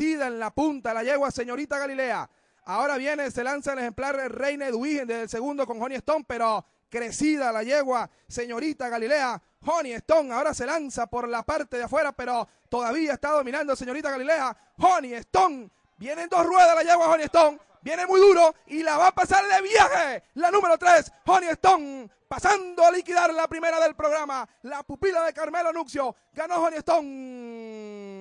en la punta, la yegua señorita Galilea. Ahora viene, se lanza el ejemplar Reina Eduígen desde el segundo con Johnny Stone, pero crecida la yegua señorita Galilea. Honey Stone ahora se lanza por la parte de afuera, pero todavía está dominando señorita Galilea. Honey Stone, en dos ruedas la yegua Honey Stone, viene muy duro y la va a pasar de viaje. La número 3, Honey Stone, pasando a liquidar la primera del programa. La pupila de Carmelo Nuxio, ganó Honey Stone.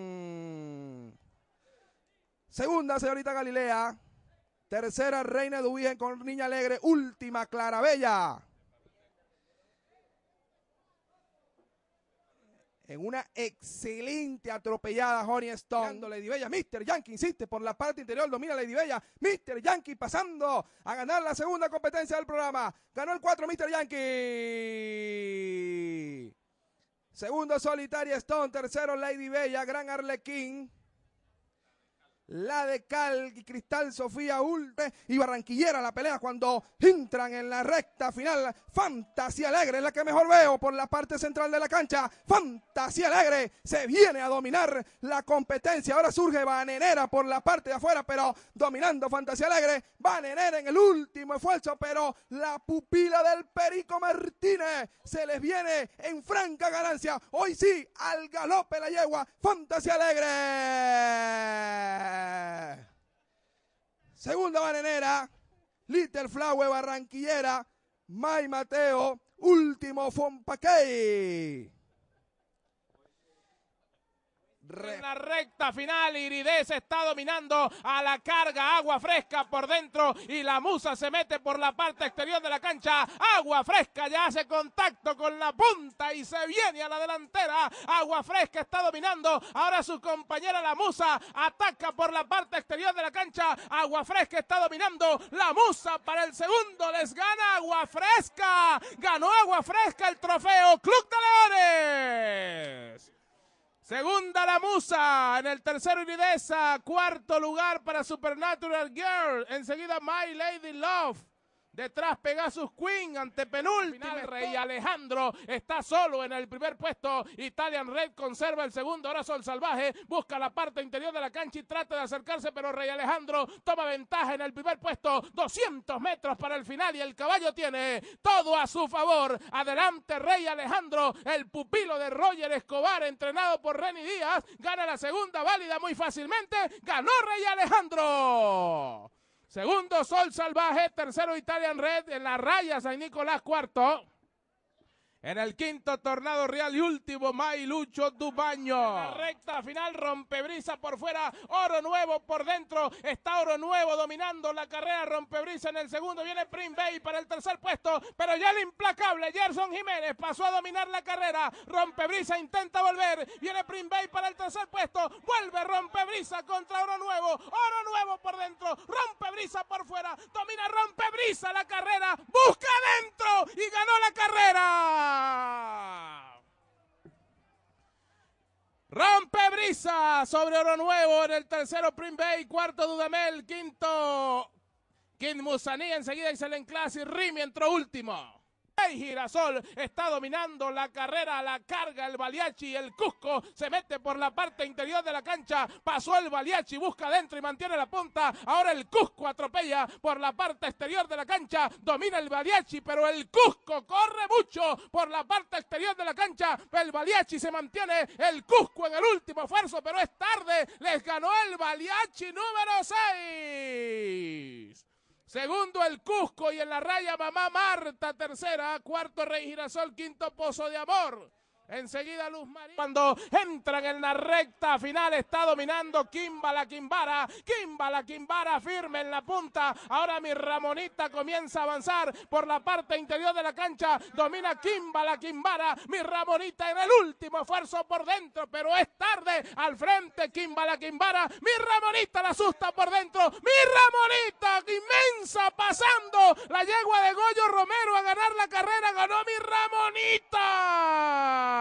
Segunda, señorita Galilea. Tercera, Reina de Ubigen con Niña Alegre. Última, Clarabella. En una excelente atropellada, Honey Stone. Lady Bella. Mr. Yankee insiste por la parte interior. Domina Lady Bella. Mr. Yankee pasando a ganar la segunda competencia del programa. Ganó el 4 Mr. Yankee. Segundo, Solitaria Stone. Tercero, Lady Bella. Gran Arlequín la de Cal y Cristal Sofía Ulte y Barranquillera la pelea cuando entran en la recta final. Fantasía Alegre es la que mejor veo por la parte central de la cancha. Fantasía Alegre se viene a dominar la competencia. Ahora surge Banenera por la parte de afuera, pero dominando Fantasía Alegre. Banenera en el último esfuerzo, pero la pupila del Perico Martínez se les viene en franca ganancia. Hoy sí, al galope la yegua. Fantasía Alegre. Segunda bananera, Little Flower Barranquillera, May Mateo, último Fompakey. En la recta final, Irides está dominando a la carga, agua fresca por dentro y la musa se mete por la parte exterior de la cancha. Agua fresca ya hace contacto con la punta y se viene a la delantera. Agua fresca está dominando. Ahora su compañera la musa ataca por la parte exterior de la cancha. Agua fresca está dominando. La musa para el segundo les gana agua fresca. Ganó agua fresca el trofeo Club de Leones. Segunda la musa, en el tercero Iridesa, cuarto lugar para Supernatural Girl, enseguida My Lady Love. Detrás Pegasus Queen ante penúltimo. Rey Alejandro está solo en el primer puesto. Italian Red conserva el segundo. Ahora Sol Salvaje busca la parte interior de la cancha y trata de acercarse, pero Rey Alejandro toma ventaja en el primer puesto. 200 metros para el final y el caballo tiene todo a su favor. Adelante Rey Alejandro, el pupilo de Roger Escobar, entrenado por Reni Díaz, gana la segunda válida muy fácilmente. Ganó Rey Alejandro. Segundo, Sol Salvaje. Tercero, Italian Red en la raya San Nicolás. Cuarto, en el quinto tornado real y último, Lucho Dubaño. recta final, rompebrisa por fuera, oro nuevo por dentro. Está oro nuevo dominando la carrera, rompebrisa en el segundo. Viene Prim Bay para el tercer puesto, pero ya el implacable Gerson Jiménez pasó a dominar la carrera. Rompebrisa intenta volver. Viene Prim Bay para el tercer puesto. Vuelve Rompebrisa contra oro nuevo. Oro nuevo por dentro, rompebrisa por fuera. Domina Rompebrisa la carrera, busca adentro y ganó la carrera. Rompe brisa sobre Oro Nuevo en el tercero Prim Bay, cuarto Dudamel, quinto Kim Musani, enseguida en clase y Rimi entró último. El Girasol está dominando la carrera, la carga, el Baliachi, el Cusco se mete por la parte interior de la cancha, pasó el Baliachi, busca adentro y mantiene la punta, ahora el Cusco atropella por la parte exterior de la cancha, domina el Baliachi, pero el Cusco corre mucho por la parte exterior de la cancha, el Baliachi se mantiene, el Cusco en el último esfuerzo, pero es tarde, les ganó el Baliachi número 6. Segundo, el Cusco y en la raya Mamá Marta. Tercera, cuarto, Rey Girasol. Quinto, Pozo de Amor. Enseguida Luz María. Cuando entran en la recta final está dominando Kimba la Kimbara. Kimba la Kimbara firme en la punta. Ahora mi Ramonita comienza a avanzar por la parte interior de la cancha. Domina Kimba la Kimbara. Mi Ramonita en el último esfuerzo por dentro. Pero es tarde. Al frente Kimba la Kimbara. Mi Ramonita la asusta por dentro. Mi Ramonita inmensa pasando. La yegua de Goyo Romero a ganar la carrera. Ganó mi Ramonita.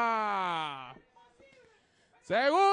Seguro.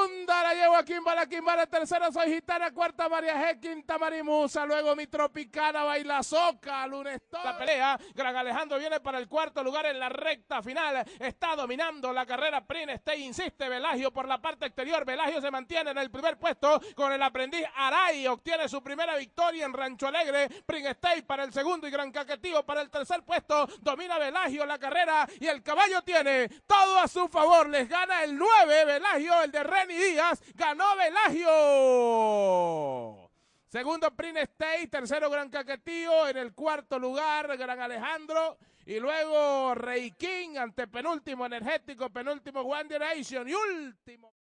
Llego llevo a Quimbala, Quimbala, tercera soy gitana, cuarta María G, quinta Marimusa, luego mi tropicana baila soca, lunes La pelea, Gran Alejandro viene para el cuarto lugar en la recta final, está dominando la carrera Prinestey, insiste Velagio por la parte exterior, Velagio se mantiene en el primer puesto con el aprendiz Aray, obtiene su primera victoria en Rancho Alegre, Stay para el segundo y Gran Caquetío para el tercer puesto, domina Velagio la carrera y el caballo tiene todo a su favor, les gana el 9 Velagio, el de Reni Díaz, ganó Velagio. Segundo, Prin State. Tercero, Gran Caquetío. En el cuarto lugar, Gran Alejandro. Y luego, Rey King, ante penúltimo, energético, penúltimo, One Direction. Y último.